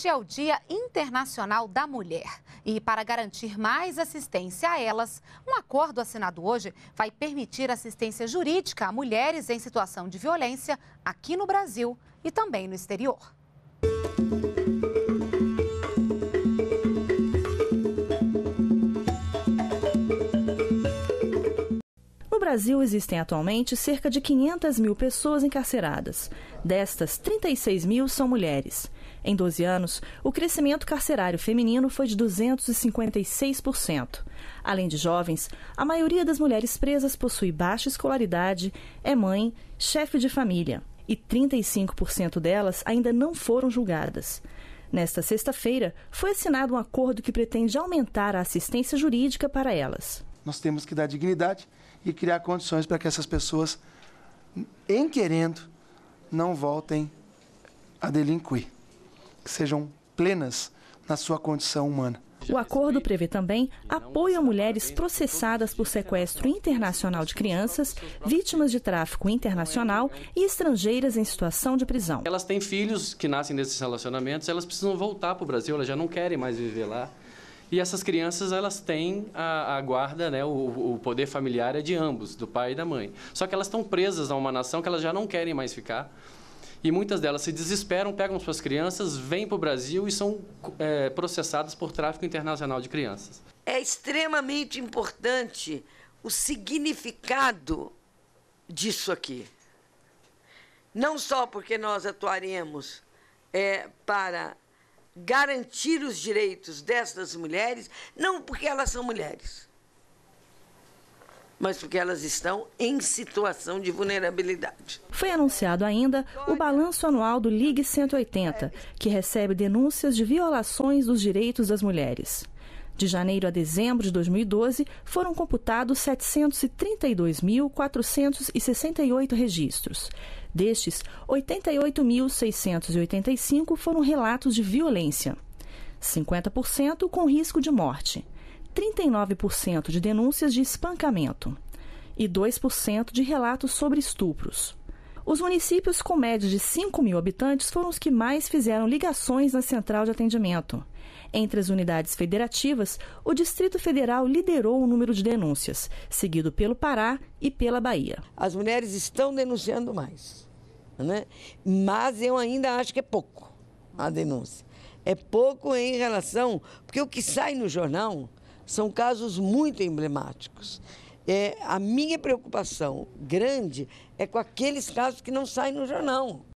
Hoje é o Dia Internacional da Mulher e, para garantir mais assistência a elas, um acordo assinado hoje vai permitir assistência jurídica a mulheres em situação de violência aqui no Brasil e também no exterior. Brasil existem atualmente cerca de 500 mil pessoas encarceradas. Destas, 36 mil são mulheres. Em 12 anos, o crescimento carcerário feminino foi de 256%. Além de jovens, a maioria das mulheres presas possui baixa escolaridade, é mãe, chefe de família. E 35% delas ainda não foram julgadas. Nesta sexta-feira, foi assinado um acordo que pretende aumentar a assistência jurídica para elas. Nós temos que dar dignidade e criar condições para que essas pessoas, em querendo, não voltem a delinquir. Que sejam plenas na sua condição humana. O acordo prevê também apoio a mulheres processadas por sequestro internacional de crianças, vítimas de tráfico internacional e estrangeiras em situação de prisão. Elas têm filhos que nascem nesses relacionamentos, elas precisam voltar para o Brasil, elas já não querem mais viver lá. E essas crianças, elas têm a, a guarda, né, o, o, poder familiar é de ambos, do pai e da mãe. Só que elas estão presas a uma nação que elas já não querem mais ficar. E muitas delas se desesperam, pegam suas crianças, vêm para o Brasil e são é, processadas por tráfico internacional de crianças. É extremamente importante o significado disso aqui. Não só porque nós atuaremos é, para garantir os direitos destas mulheres, não porque elas são mulheres, mas porque elas estão em situação de vulnerabilidade. Foi anunciado ainda o balanço anual do Ligue 180, que recebe denúncias de violações dos direitos das mulheres. De janeiro a dezembro de 2012, foram computados 732.468 registros. Destes, 88.685 foram relatos de violência, 50% com risco de morte, 39% de denúncias de espancamento e 2% de relatos sobre estupros. Os municípios com média de 5 mil habitantes foram os que mais fizeram ligações na central de atendimento. Entre as unidades federativas, o Distrito Federal liderou o número de denúncias, seguido pelo Pará e pela Bahia. As mulheres estão denunciando mais, né? mas eu ainda acho que é pouco a denúncia. É pouco em relação. Porque o que sai no jornal são casos muito emblemáticos. É, a minha preocupação grande é com aqueles casos que não saem no jornal.